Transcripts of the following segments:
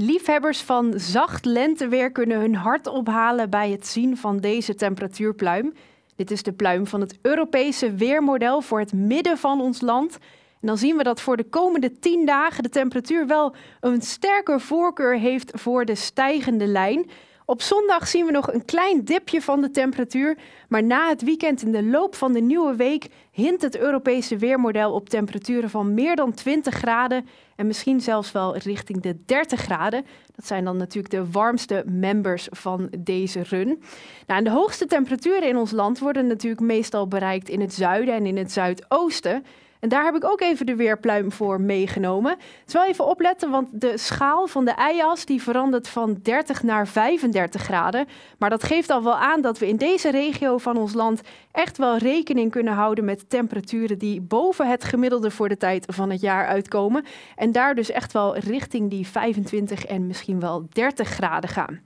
Liefhebbers van zacht lenteweer kunnen hun hart ophalen bij het zien van deze temperatuurpluim. Dit is de pluim van het Europese weermodel voor het midden van ons land. En dan zien we dat voor de komende 10 dagen de temperatuur wel een sterke voorkeur heeft voor de stijgende lijn. Op zondag zien we nog een klein dipje van de temperatuur, maar na het weekend in de loop van de nieuwe week hint het Europese weermodel op temperaturen van meer dan 20 graden en misschien zelfs wel richting de 30 graden. Dat zijn dan natuurlijk de warmste members van deze run. Nou, de hoogste temperaturen in ons land worden natuurlijk meestal bereikt in het zuiden en in het zuidoosten. En daar heb ik ook even de weerpluim voor meegenomen. Het is wel even opletten, want de schaal van de eias die verandert van 30 naar 35 graden. Maar dat geeft al wel aan dat we in deze regio van ons land echt wel rekening kunnen houden met temperaturen die boven het gemiddelde voor de tijd van het jaar uitkomen. En daar dus echt wel richting die 25 en misschien wel 30 graden gaan.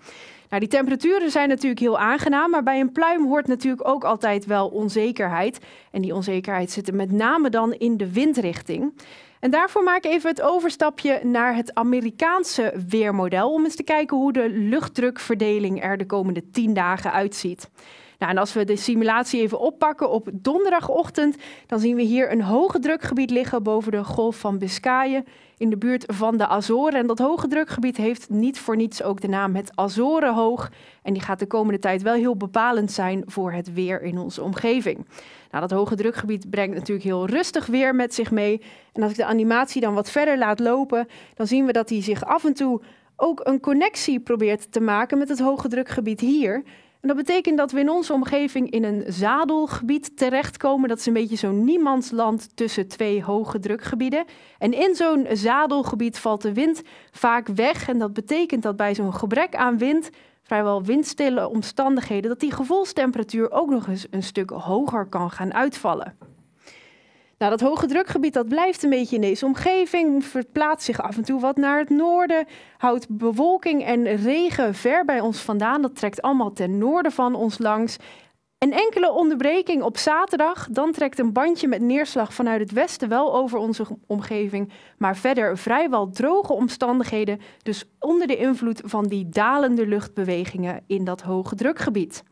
Nou, die temperaturen zijn natuurlijk heel aangenaam, maar bij een pluim hoort natuurlijk ook altijd wel onzekerheid. En die onzekerheid zit er met name dan in de windrichting. En daarvoor maak ik even het overstapje naar het Amerikaanse weermodel om eens te kijken hoe de luchtdrukverdeling er de komende 10 dagen uitziet. Nou, en als we de simulatie even oppakken op donderdagochtend, dan zien we hier een hoge drukgebied liggen boven de golf van Biscayen in de buurt van de Azoren. En dat hoge drukgebied heeft niet voor niets ook de naam het Azorenhoog. En die gaat de komende tijd wel heel bepalend zijn voor het weer in onze omgeving. Nou, dat hoge drukgebied brengt natuurlijk heel rustig weer met zich mee. En als ik de animatie dan wat verder laat lopen, dan zien we dat hij zich af en toe ook een connectie probeert te maken met het hoge drukgebied hier. En dat betekent dat we in onze omgeving in een zadelgebied terechtkomen. Dat is een beetje zo'n niemandsland tussen twee hoge drukgebieden. En in zo'n zadelgebied valt de wind vaak weg. En dat betekent dat bij zo'n gebrek aan wind, vrijwel windstille omstandigheden, dat die gevoelstemperatuur ook nog eens een stuk hoger kan gaan uitvallen. Nou, dat hoge drukgebied dat blijft een beetje in deze omgeving, verplaatst zich af en toe wat naar het noorden, houdt bewolking en regen ver bij ons vandaan. Dat trekt allemaal ten noorden van ons langs. Een enkele onderbreking op zaterdag, dan trekt een bandje met neerslag vanuit het westen wel over onze omgeving, maar verder vrijwel droge omstandigheden, dus onder de invloed van die dalende luchtbewegingen in dat hoge drukgebied.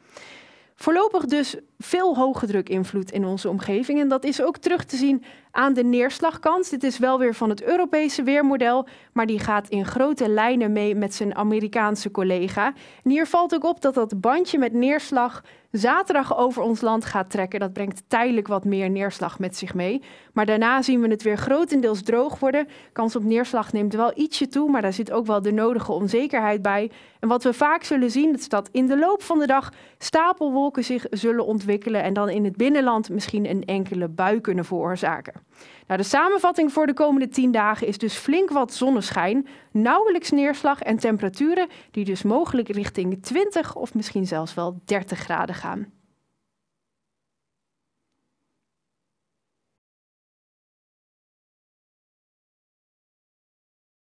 Voorlopig dus veel hoge druk invloed in onze omgeving. En dat is ook terug te zien aan de neerslagkans. Dit is wel weer van het Europese weermodel, maar die gaat in grote lijnen mee met zijn Amerikaanse collega. En hier valt ook op dat dat bandje met neerslag zaterdag over ons land gaat trekken. Dat brengt tijdelijk wat meer neerslag met zich mee. Maar daarna zien we het weer grotendeels droog worden. Kans op neerslag neemt wel ietsje toe, maar daar zit ook wel de nodige onzekerheid bij. En wat we vaak zullen zien, is dat in de loop van de dag stapelwolken zich zullen ontwikkelen en dan in het binnenland misschien een enkele bui kunnen veroorzaken. Nou, de samenvatting voor de komende 10 dagen is dus flink wat zonneschijn, nauwelijks neerslag en temperaturen die dus mogelijk richting 20 of misschien zelfs wel 30 graden gaan.